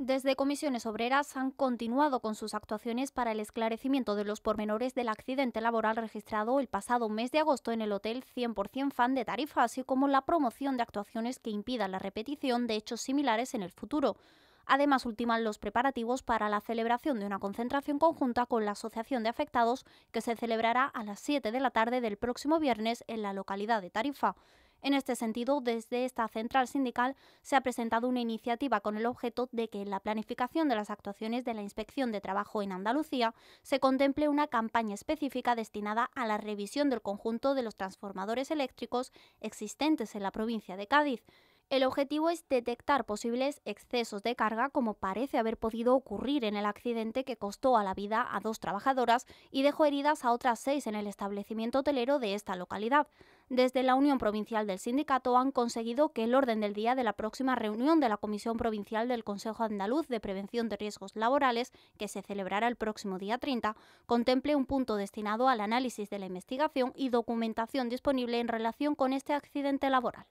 Desde comisiones obreras han continuado con sus actuaciones para el esclarecimiento de los pormenores del accidente laboral registrado el pasado mes de agosto en el hotel 100% fan de Tarifa, así como la promoción de actuaciones que impidan la repetición de hechos similares en el futuro. Además, ultiman los preparativos para la celebración de una concentración conjunta con la Asociación de Afectados que se celebrará a las 7 de la tarde del próximo viernes en la localidad de Tarifa. En este sentido, desde esta central sindical se ha presentado una iniciativa con el objeto de que en la planificación de las actuaciones de la Inspección de Trabajo en Andalucía se contemple una campaña específica destinada a la revisión del conjunto de los transformadores eléctricos existentes en la provincia de Cádiz, el objetivo es detectar posibles excesos de carga como parece haber podido ocurrir en el accidente que costó a la vida a dos trabajadoras y dejó heridas a otras seis en el establecimiento hotelero de esta localidad. Desde la Unión Provincial del Sindicato han conseguido que el orden del día de la próxima reunión de la Comisión Provincial del Consejo Andaluz de Prevención de Riesgos Laborales, que se celebrará el próximo día 30, contemple un punto destinado al análisis de la investigación y documentación disponible en relación con este accidente laboral.